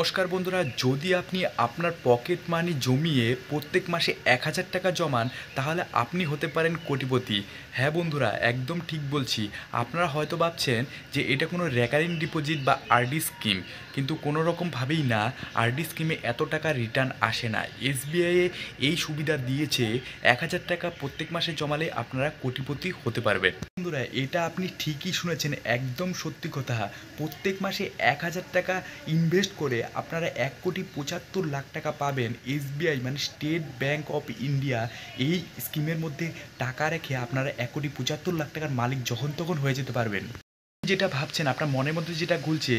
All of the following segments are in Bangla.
নমস্কার বন্ধুরা যদি আপনি আপনার পকেট মানি জমিয়ে প্রত্যেক মাসে এক হাজার টাকা জমান তাহলে আপনি হতে পারেন কোটিপতি হ্যাঁ বন্ধুরা একদম ঠিক বলছি আপনারা হয়তো ভাবছেন যে এটা কোনো রেকারিং ডিপোজিট বা আরডি স্কিম কিন্তু কোনো রকমভাবেই না আরডি স্কিমে এত টাকা রিটার্ন আসে না এসবিআইয়ে এই সুবিধা দিয়েছে এক হাজার টাকা প্রত্যেক মাসে জমালে আপনারা কোটিপতি হতে পারবেন বন্ধুরা এটা আপনি ঠিকই শুনেছেন একদম সত্যি কথা প্রত্যেক মাসে এক হাজার টাকা ইনভেস্ট করে আপনারা এক কোটি পঁচাত্তর লাখ টাকা পাবেন এসবিআই মানে স্টেট ব্যাঙ্ক অফ ইন্ডিয়া এই স্কিমের মধ্যে টাকা রেখে আপনারা এক কোটি পঁচাত্তর লাখ টাকার মালিক যখন তখন হয়ে যেতে পারবেন যেটা ভাবছেন আপনার মনের মধ্যে যেটা ঘুলছে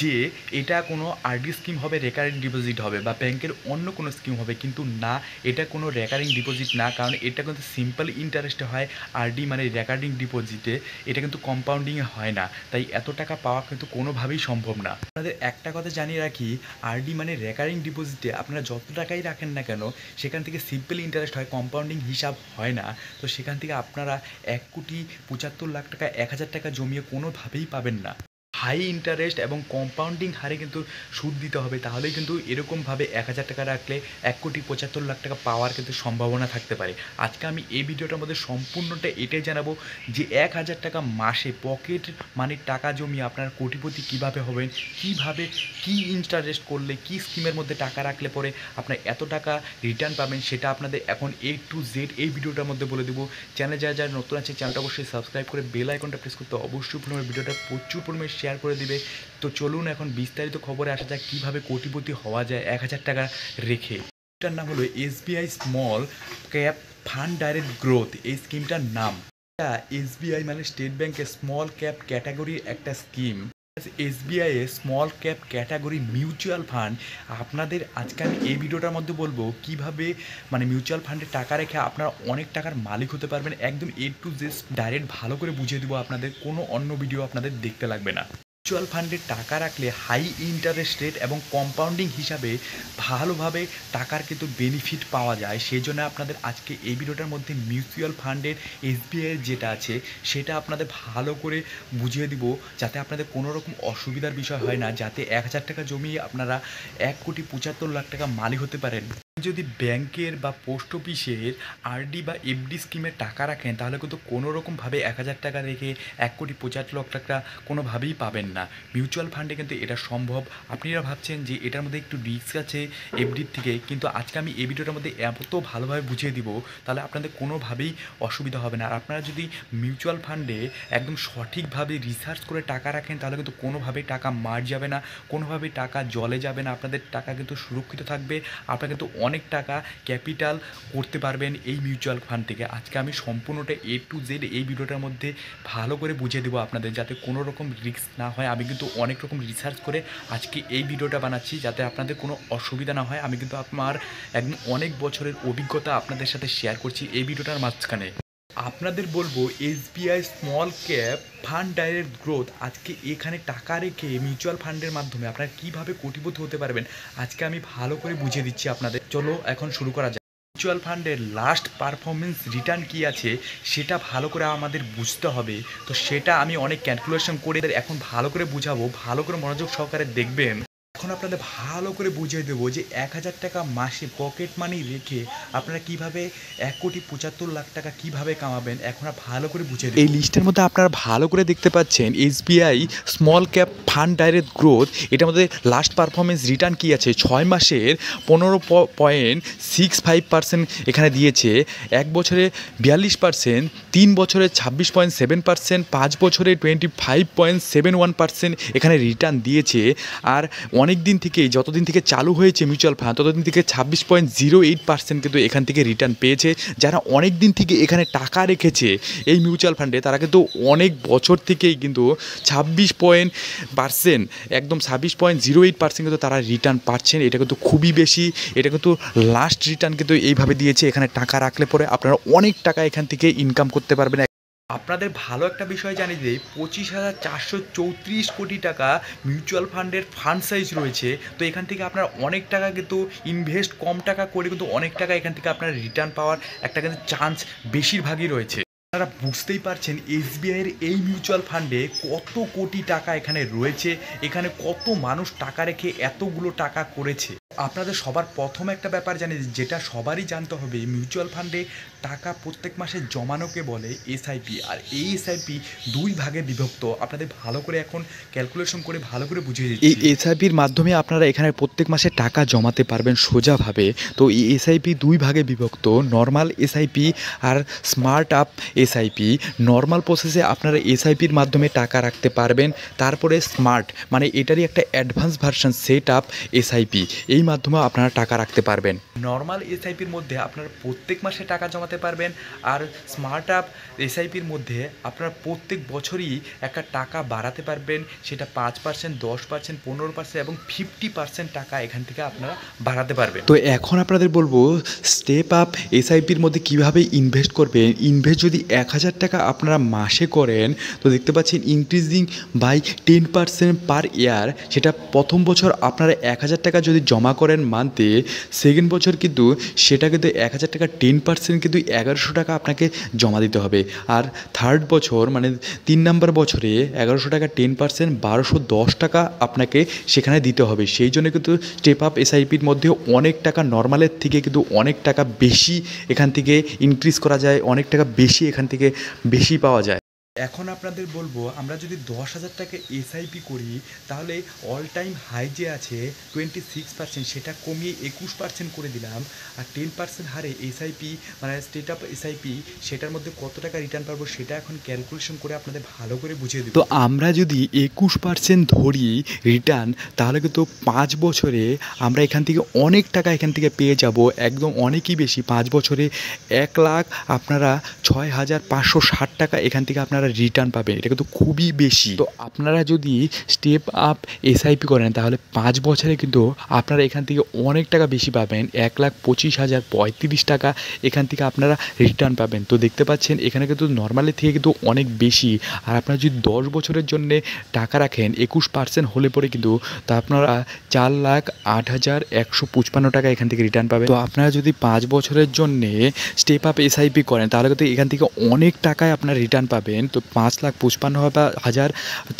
যে এটা কোনো আরডি স্কিম হবে রেকারিং ডিপোজিট হবে বা ব্যাংকের অন্য কোনো স্কিম হবে কিন্তু না এটা কোনো রেকারিং ডিপোজিট না কারণ এটা কিন্তু সিম্পল ইন্টারেস্টে হয় আরডি মানে রেকারিং ডিপোজিটে এটা কিন্তু কম্পাউন্ডিংয়ে হয় না তাই এত টাকা পাওয়া কিন্তু কোনোভাবেই সম্ভব না আপনাদের একটা কথা জানিয়ে রাখি আরডি মানে রেকারিং ডিপোজিটে আপনারা যত টাকাই রাখেন না কেন সেখান থেকে সিম্পল ইন্টারেস্ট হয় কম্পাউন্ডিং হিসাব হয় না তো সেখান থেকে আপনারা এক কোটি পঁচাত্তর লাখ টাকা এক হাজার টাকা জমিয়ে কোনো কোনোভাবেই পাবেন না হাই ইন্টারেস্ট এবং কম্পাউন্ডিং হারে কিন্তু সুদ দিতে হবে তাহলেই কিন্তু এরকমভাবে এক হাজার টাকা রাখলে এক কোটি পঁচাত্তর লাখ টাকা পাওয়ার কিন্তু সম্ভাবনা থাকতে পারে আজকে আমি এই ভিডিওটার মধ্যে সম্পূর্ণটা এটাই জানাবো যে এক হাজার টাকা মাসে পকেট মানে টাকা জমিয়ে আপনার কোটিপতি কিভাবে হবেন কিভাবে কি ইন্টারেস্ট করলে কি স্কিমের মধ্যে টাকা রাখলে পরে আপনার এত টাকা রিটার্ন পাবেন সেটা আপনাদের এখন এ টু জেড এই ভিডিওটার মধ্যে বলে দেবো চ্যানেল যারা যারা নতুন আছে চ্যানেলটা অবশ্যই সাবস্ক্রাইব করে বেল আইকনটা প্রেস করতে অবশ্যই ভিডিওটা প্রচুর পরিমাণে শেয়ার করে দিবে তো চলুন এখন বিস্তারিত খবরে আসা যাক কীভাবে কোটিপতি হওয়া যায় এক হাজার টাকা রেখে এটার নাম হলো SBI small cap fund direct growth এই স্কিমটার নাম এটা এসবিআই মানে স্টেট ব্যাংকের স্মল ক্যাপ ক্যাটাগরির একটা স্কিম এসবিআই এ small cap category mutual fund আপনাদের আজকে আমি এই ভিডিওটার মধ্যে বলবো কিভাবে মানে মিউচুয়াল ফান্ডে টাকা রেখে আপনারা অনেক টাকার মালিক হতে পারবেন একদম এ টু জেড ডাইরেক্ট ভালো করে বুঝিয়ে দেবো আপনাদের কোনো অন্য ভিডিও আপনাদের দেখতে লাগবে না মিউচুয়াল ফান্ডে টাকা রাখলে হাই ইন্টারেস্ট রেট এবং কম্পাউন্ডিং হিসাবে ভালোভাবে টাকার কিন্তু বেনিফিট পাওয়া যায় সেই জন্য আপনাদের আজকে এই ভিডিওটার মধ্যে মিউচুয়াল ফান্ডের এসবিআইয়ের যেটা আছে সেটা আপনাদের ভালো করে বুঝিয়ে দিব যাতে আপনাদের কোনো রকম অসুবিধার বিষয় হয় না যাতে এক হাজার টাকা জমিয়ে আপনারা এক কোটি পঁচাত্তর লাখ টাকা মালিক হতে পারেন যদি ব্যাংকের বা পোস্ট অফিসের আরডি বা এফডি স্কিমে টাকা রাখেন তাহলে কিন্তু কোনো রকমভাবে এক হাজার টাকা রেখে এক কোটি পঁচাশ লক্ষ টাকা কোনোভাবেই পাবেন না মিউচুয়াল ফান্ডে কিন্তু এটা সম্ভব আপনারা ভাবছেন যে এটার মধ্যে একটু রিস্ক আছে এফডির থেকে কিন্তু আজকে আমি এই ভিডিওটার মধ্যে এত ভালোভাবে বুঝিয়ে দিব তাহলে আপনাদের কোনোভাবেই অসুবিধা হবে না আর আপনারা যদি মিউচুয়াল ফান্ডে একদম সঠিকভাবে রিসার্চ করে টাকা রাখেন তাহলে কিন্তু কোনোভাবেই টাকা মার যাবে না কোনোভাবেই টাকা জলে যাবে না আপনাদের টাকা কিন্তু সুরক্ষিত থাকবে আপনারা কিন্তু অনেক টাকা ক্যাপিটাল করতে পারবেন এই মিউচুয়াল ফান্ড থেকে আজকে আমি সম্পূর্ণটা এ টু জেড এই ভিডিওটার মধ্যে ভালো করে বুঝিয়ে দেবো আপনাদের যাতে কোনো রকম রিস্ক না হয় আমি কিন্তু অনেক রকম রিসার্চ করে আজকে এই ভিডিওটা বানাচ্ছি যাতে আপনাদের কোনো অসুবিধা না হয় আমি কিন্তু আমার একদম অনেক বছরের অভিজ্ঞতা আপনাদের সাথে শেয়ার করছি এই ভিডিওটার মাঝখানে আপনাদের বলবো SBI small cap fund direct growth আজকে এখানে টাকা রেখে মিউচুয়াল ফান্ডের মাধ্যমে আপনারা কীভাবে কোটিপতি হতে পারবেন আজকে আমি ভালো করে বুঝিয়ে দিচ্ছি আপনাদের চলো এখন শুরু করা যাক মিউচুয়াল ফান্ডের লাস্ট পারফরমেন্স রিটার্ন কি আছে সেটা ভালো করে আমাদের বুঝতে হবে তো সেটা আমি অনেক ক্যালকুলেশন করে এখন ভালো করে বুঝাবো ভালো করে মনোযোগ সহকারে দেখবেন এখন আপনাদের ভালো করে বুঝিয়ে দেবো যে এক হাজার টাকা মাসে পকেট মানি রেখে আপনারা কিভাবে এক কোটি পঁচাত্তর লাখ টাকা কিভাবে কামাবেন এখন ভালো করে বুঝিয়ে দেবেন এই লিস্টের মধ্যে আপনারা ভালো করে দেখতে পাচ্ছেন SBI small cap fund direct growth এটার মধ্যে লাস্ট পারফরমেন্স রিটার্ন কি আছে ছয় মাসের পনেরো পয়েন্ট সিক্স ফাইভ পার্সেন্ট এখানে দিয়েছে এক বছরে বিয়াল্লিশ পার্সেন্ট তিন বছরে ছাব্বিশ পয়েন্ট সেভেন পার্সেন্ট পাঁচ বছরে twenty five point seven one percent এখানে রিটার্ন দিয়েছে আর অনেক দিন থেকে যতদিন থেকে চালু হয়েছে মিউচুয়াল ফান্ড ততদিন থেকে ছাব্বিশ পয়েন্ট জিরো এইট পার্সেন্ট কিন্তু এখান থেকে রিটার্ন পেয়েছে যারা অনেক দিন থেকে এখানে টাকা রেখেছে এই মিউচুয়াল ফান্ডে তারা কিন্তু অনেক বছর থেকেই কিন্তু ছাব্বিশ পয়েন্ট পার্সেন্ট একদম ছাব্বিশ পয়েন্ট জিরো এইট পার্সেন্ট কিন্তু তারা রিটার্ন পাচ্ছেন এটা কিন্তু খুবই বেশি এটা কিন্তু লাস্ট রিটার্ন কিন্তু এইভাবে দিয়েছে এখানে টাকা রাখলে পরে আপনারা অনেক টাকা এখান থেকে ইনকাম করতে পারবেন আপনাদের ভালো একটা বিষয় জানি যে পঁচিশ হাজার চারশো চৌত্রিশ কোটি টাকা মিউচুয়াল ফান্ডের ফান্ড সাইজ রয়েছে তো এখান থেকে আপনার অনেক টাকা কিন্তু ইনভেস্ট কম টাকা করে কিন্তু অনেক টাকা এখান থেকে আপনার রিটার্ন পাওয়ার একটা কিন্তু চান্স বেশিরভাগই রয়েছে আপনারা বুঝতেই পারছেন এসবিআইয়ের এই মিউচুয়াল ফান্ডে কত কোটি টাকা এখানে রয়েছে এখানে কত মানুষ টাকা রেখে এতগুলো টাকা করেছে আপনাদের সবার প্রথম একটা ব্যাপার জানি যেটা সবারই জানতে হবে মিউচুয়াল ফান্ডে টাকা প্রত্যেক মাসে জমানোকে বলে এসআইপি আর এই এসআইপি দুই ভাগে বিভক্ত আপনাদের ভালো করে এখন ক্যালকুলেশন করে ভালো করে বুঝিয়ে দিচ্ছি এই এসআইপির মাধ্যমে আপনারা এখানে প্রত্যেক মাসে টাকা জমাতে পারবেন সোজাভাবে তো এই এসআইপি দুই ভাগে বিভক্ত নর্মাল এসআইপি আর স্মার্ট আপ এসআইপি নর্মাল প্রসেসে আপনারা এসআইপির মাধ্যমে টাকা রাখতে পারবেন তারপরে স্মার্ট মানে এটারই একটা advance version set up SIP এই মাধ্যমে আপনারা টাকা রাখতে পারবেন নর্মাল এসআইপির মধ্যে আপনারা প্রত্যেক মাসে টাকা জমাতে পারবেন আর স্মার্ট আপ এসআইপির মধ্যে আপনারা প্রত্যেক বছরই একটা টাকা বাড়াতে পারবেন সেটা পাঁচ পার্সেন্ট দশ পার্সেন্ট পনেরো পার্সেন্ট এবং ফিফটি পার্সেন্ট টাকা এখান থেকে আপনারা বাড়াতে পারবেন তো এখন আপনাদের বলবো স্টেপ আপ এসআইপির মধ্যে কিভাবে ইনভেস্ট করবেন ইনভেস্ট যদি এক হাজার টাকা আপনারা মাসে করেন তো দেখতে পাচ্ছেন increasing by ten percent per year সেটা প্রথম বছর আপনারা এক হাজার টাকা যদি জমা করেন মান্থে সেকেন্ড বছর কিন্তু সেটা কিন্তু এক হাজার টাকা টেন পার্সেন্ট কিন্তু এগারোশো টাকা আপনাকে জমা দিতে হবে আর থার্ড বছর মানে তিন নাম্বার বছরে এগারোশো টাকা টেন পার্সেন্ট বারোশো দশ টাকা আপনাকে সেখানে দিতে হবে সেই জন্য কিন্তু স্টেপ আপ এসআইপির মধ্যে অনেক টাকা নর্মালের থেকে কিন্তু অনেক টাকা বেশি এখান থেকে ইনক্রিজ করা যায় অনেক টাকা বেশি এখান থেকে বেশি পাওয়া যায় এখন আপনাদের বলবো আমরা যদি দশ হাজার টাকা এসআইপি করি তাহলে অল টাইম হাই যে আছে টোয়েন্টি সিক্স পার্সেন্ট সেটা কমিয়ে একুশ পার্সেন্ট করে দিলাম আর টেন পার্সেন্ট হারে এসআইপি মানে স্টেট আপ এসআইপি সেটার মধ্যে কত টাকা রিটার্ন পাবো সেটা এখন ক্যালকুলেশন করে আপনাদের ভালো করে বুঝিয়ে দেবো তো আমরা যদি একুশ পার্সেন্ট ধরি রিটার্ন তাহলে কিন্তু পাঁচ বছরে আমরা এখান থেকে অনেক টাকা এখান থেকে পেয়ে যাব একদম অনেকই বেশি পাঁচ বছরে এক লাখ আপনারা ছয় হাজার পাঁচশো ষাট টাকা এখান থেকে আপনারা আপনারা রিটার্ন পাবেন এটা কিন্তু খুবই বেশি তো আপনারা যদি স্টেপ আপ এসআইপি করেন তাহলে পাঁচ বছরে কিন্তু আপনারা এখান থেকে অনেক টাকা বেশি পাবেন এক লাখ পঁচিশ হাজার পঁয়ত্রিশ টাকা এখান থেকে আপনারা রিটার্ন পাবেন তো দেখতে পাচ্ছেন এখানে কিন্তু নর্মালি থেকে কিন্তু অনেক বেশি আর আপনারা যদি দশ বছরের জন্য টাকা রাখেন একুশ পার্সেন্ট হলে পরে কিন্তু তা আপনারা চার লাখ আট হাজার একশো পঁচপান্ন টাকা এখান থেকে রিটার্ন পাবেন তো আপনারা যদি পাঁচ বছরের জন্যে স্টেপ আপ এসআইপি করেন তাহলে কিন্তু এখান থেকে অনেক টাকায় আপনারা রিটার্ন পাবেন তো পাঁচ লাখ পঁচপান্ন হাজার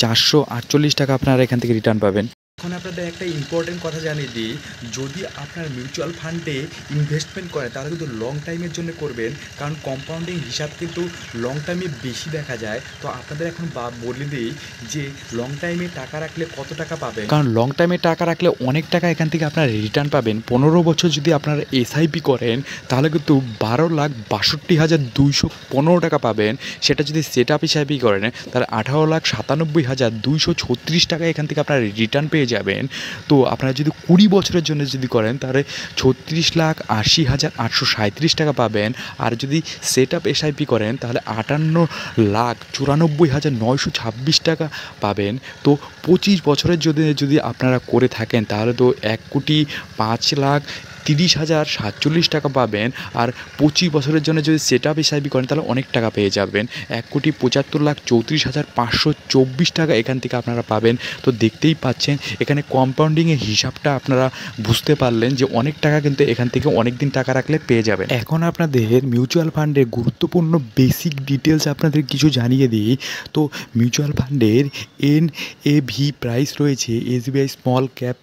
চারশো আটচল্লিশ টাকা আপনারা এখান থেকে রিটার্ন পাবেন এখন আপনাদের একটা ইম্পর্টেন্ট কথা জানিয়ে দিই যদি আপনার মিউচুয়াল ফান্ডে ইনভেস্টমেন্ট করেন তাহলে কিন্তু লং টাইমের জন্য করবেন কারণ কম্পাউন্ডিং হিসাব কিন্তু লং টাইমে বেশি দেখা যায় তো আপনাদের এখন বা বলে দিই যে লং টাইমে টাকা রাখলে কত টাকা পাবেন কারণ লং টাইমে টাকা রাখলে অনেক টাকা এখান থেকে আপনার রিটার্ন পাবেন পনেরো বছর যদি আপনারা এসআইপি করেন তাহলে কিন্তু বারো লাখ বাষট্টি হাজার দুইশো পনেরো টাকা পাবেন সেটা যদি সেট আপ হিসাবেই করেন তাহলে আঠারো লাখ সাতানব্বই হাজার দুইশো ছত্রিশ টাকা এখান থেকে আপনার রিটার্ন পেয়ে যাবেন তো আপনারা যদি কুড়ি বছরের জন্য যদি করেন তাহলে ছত্রিশ লাখ আশি হাজার আটশো সাঁত্রিশ টাকা পাবেন আর যদি সেট আপ এসআইপি করেন তাহলে আটান্ন লাখ চুরানব্বই হাজার নয়শো ছাব্বিশ টাকা পাবেন তো পঁচিশ বছরের যদি যদি আপনারা করে থাকেন তাহলে তো এক কোটি পাঁচ লাখ তিরিশ হাজার সাতচল্লিশ টাকা পাবেন আর পঁচিশ বছরের জন্য যদি সেট আপ হিসাবে করেন তাহলে অনেক টাকা পেয়ে যাবেন এক কোটি পঁচাত্তর লাখ চৌত্রিশ হাজার পাঁচশো চব্বিশ টাকা এখান থেকে আপনারা পাবেন তো দেখতেই পাচ্ছেন এখানে কম্পাউন্ডিংয়ের হিসাবটা আপনারা বুঝতে পারলেন যে অনেক টাকা কিন্তু এখান থেকে অনেক দিন টাকা রাখলে পেয়ে যাবেন এখন আপনাদের মিউচুয়াল ফান্ডের গুরুত্বপূর্ণ বেসিক ডিটেলস আপনাদের কিছু জানিয়ে দিই তো মিউচুয়াল ফান্ডের এন এ ভি প্রাইস রয়েছে SBI small cap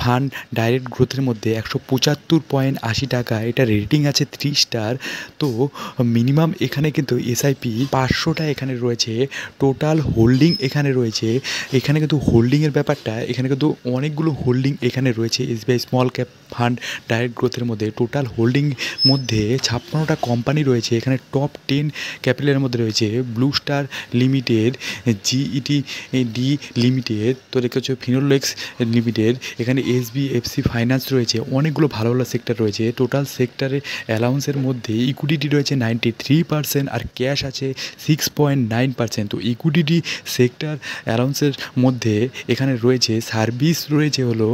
fund direct গ্রোথের মধ্যে একশো একাত্তর পয়েন্ট আশি টাকা এটা রেটিং আছে থ্রি স্টার তো মিনিমাম এখানে কিন্তু এসআইপি পাঁচশোটা এখানে রয়েছে টোটাল হোল্ডিং এখানে রয়েছে এখানে কিন্তু হোল্ডিংয়ের ব্যাপারটা এখানে কিন্তু অনেকগুলো হোল্ডিং এখানে রয়েছে SBI small cap fund direct গ্রোথের মধ্যে টোটাল হোল্ডিং মধ্যে ছাপ্পান্নটা কোম্পানি রয়েছে এখানে টপ টেন ক্যাপিটালের মধ্যে রয়েছে Blue Star limited GET D limited তো হচ্ছে ফিনোলেক্স লিমিটেড এখানে এসবিএফসি ফাইন্যান্স রয়েছে অনেকগুলো ভালো ভালো ভালো সেক্টর রয়েছে টোটাল সেক্টরে অ্যালাউন্সের মধ্যে ইকুইডিটি রয়েছে নাইনটি থ্রি পার্সেন্ট আর ক্যাশ আছে সিক্স পয়েন্ট নাইন পার্সেন্ট তো ইকুইডিটি সেক্টর অ্যালাউন্সের মধ্যে এখানে রয়েছে সার্ভিস রয়েছে হলো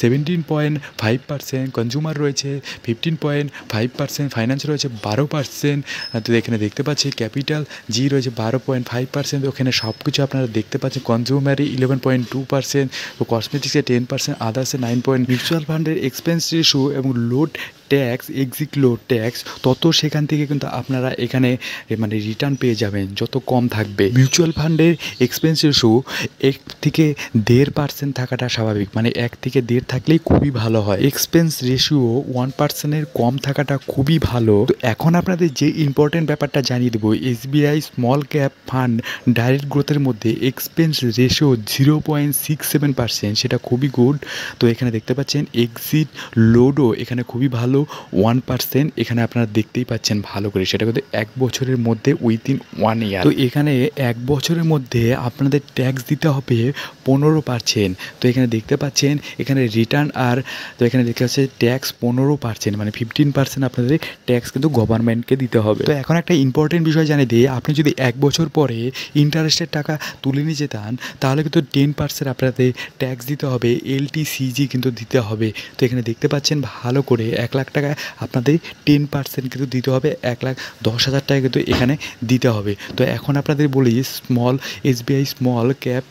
seventeen point five percent consumer রয়েছে fifteen point five percent finance রয়েছে বারো পার্সেন্ট তো এখানে দেখতে পাচ্ছি ক্যাপিটাল জি রয়েছে বারো পয়েন্ট ফাইভ পার্সেন্ট ওখানে সব কিছু আপনারা দেখতে পাচ্ছেন কনজিউমারে ইলেভেন পয়েন্ট টু পার্সেন্ট কসমেটিক্সে টেন পার্সেন্ট আদার্সে নাইন পয়েন্ট মিউচুয়াল ফান্ডের expense ratio le load tax এক্সিক লো ট্যাক্স তত সেখান থেকে কিন্তু আপনারা এখানে মানে রিটার্ন পেয়ে যাবেন যত কম থাকবে মিউচুয়াল ফান্ডের এক্সপেন্স রেশো এক থেকে দেড় পার্সেন্ট থাকাটা স্বাভাবিক মানে এক থেকে দেড় থাকলেই খুবই ভালো হয় এক্সপেন্স রেশিও ওয়ান পার্সেন্টের কম থাকাটা খুবই ভালো তো এখন আপনাদের যে ইম্পর্টেন্ট ব্যাপারটা জানিয়ে দেবো SBI small cap fund direct গ্রোথের মধ্যে expense ratio zero point six seven percent সেটা খুবই গুড তো এখানে দেখতে পাচ্ছেন এক্সিট লোডও এখানে খুবই ভালো হলো ওয়ান পার্সেন্ট এখানে আপনারা দেখতেই পাচ্ছেন ভালো করে সেটা কিন্তু এক বছরের মধ্যে উইথিন ওয়ান ইয়ার তো এখানে এক বছরের মধ্যে আপনাদের ট্যাক্স দিতে হবে পনেরো পার্সেন্ট তো এখানে দেখতে পাচ্ছেন এখানে রিটার্ন আর তো এখানে দেখতে পাচ্ছে ট্যাক্স পনেরো পার্সেন্ট মানে ফিফটিন পার্সেন্ট আপনাদের ট্যাক্স কিন্তু গভর্নমেন্টকে দিতে হবে তো এখন একটা ইম্পর্টেন্ট বিষয় জানে দিয়ে আপনি যদি এক বছর পরে ইন্টারেস্টের টাকা তুলে নিয়ে যেতান তাহলে কিন্তু টেন পার্সেন্ট আপনাদের ট্যাক্স দিতে হবে এলটিসিজি কিন্তু দিতে হবে তো এখানে দেখতে পাচ্ছেন ভালো করে এক লাখ টাকা আপনাদের টেন পার্সেন্ট কিন্তু দিতে হবে এক লাখ দশ হাজার টাকা কিন্তু এখানে দিতে হবে তো এখন আপনাদের বলি স্মল এসবিআই স্মল ক্যাপ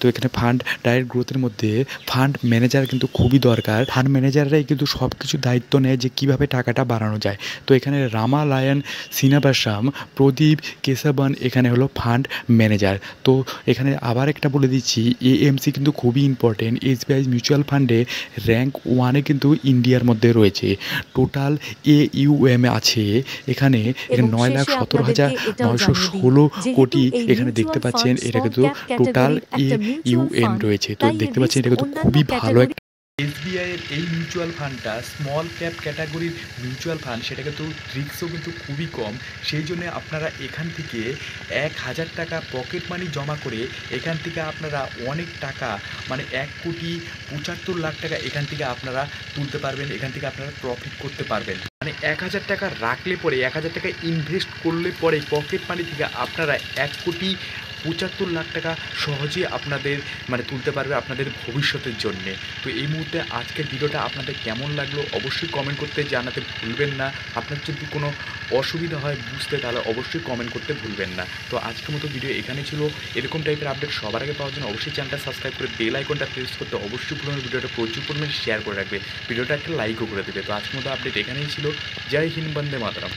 তো এখানে ফান্ড ডাইরেক্ট গ্রোথের মধ্যে ফান্ড ম্যানেজার কিন্তু খুবই দরকার ফান্ড ম্যানেজাররাই কিন্তু সব কিছু দায়িত্ব নেয় যে কিভাবে টাকাটা বাড়ানো যায় তো এখানে রামা লায়ন সিনাবাসাম প্রদীপ কেশাবান এখানে হলো ফান্ড ম্যানেজার তো এখানে আবার একটা বলে দিচ্ছি এএমসি কিন্তু খুবই ইম্পর্টেন্ট এসবিআই মিউচুয়াল ফান্ডে র্যাঙ্ক ওয়ানে কিন্তু ইন্ডিয়ার মধ্যে রয়েছে টোটাল এ ইউএম আছে এখানে নয় লাখ সতেরো হাজার নয়শো ষোলো কোটি এখানে দেখতে পাচ্ছেন এটা কিন্তু টোটাল এ ইউএম রয়েছে তো দেখতে পাচ্ছেন এটা কিন্তু খুবই ভালো এসবিআইয়ের এই মিউচুয়াল ফান্ডটা স্মল ক্যাপ ক্যাটাগরির মিউচুয়াল ফান্ড সেটা কিন্তু রিক্সও কিন্তু খুবই কম সেই জন্য আপনারা এখান থেকে এক হাজার টাকা পকেট মানি জমা করে এখান থেকে আপনারা অনেক টাকা মানে এক কোটি পঁচাত্তর লাখ টাকা এখান থেকে আপনারা তুলতে পারবেন এখান থেকে আপনারা প্রফিট করতে পারবেন মানে এক হাজার টাকা রাখলে পরে এক হাজার টাকা ইনভেস্ট করলে পরে পকেট মানি থেকে আপনারা এক কোটি পঁচাত্তর লাখ টাকা সহজেই আপনাদের মানে তুলতে পারবে আপনাদের ভবিষ্যতের জন্যে তো এই মুহূর্তে আজকের ভিডিওটা আপনাদের কেমন লাগলো অবশ্যই কমেন্ট করতে জানাতে ভুলবেন না আপনার যদি কোনো অসুবিধা হয় বুঝতে তাহলে অবশ্যই কমেন্ট করতে ভুলবেন না তো আজকের মতো ভিডিও এখানে ছিল এরকম টাইপের আপডেট সবার আগে পাওয়ার জন্য অবশ্যই চ্যানেলটা সাবস্ক্রাইব করে বেল আইকনটা প্রেস করতে অবশ্যই পুরোনো ভিডিওটা প্রচুর পরিমাণে শেয়ার করে রাখবে ভিডিওটা একটা লাইকও করে দেবে তো আজকের মতো আপডেট এখানেই ছিল জয় হিন্দ বন্দে মাতরম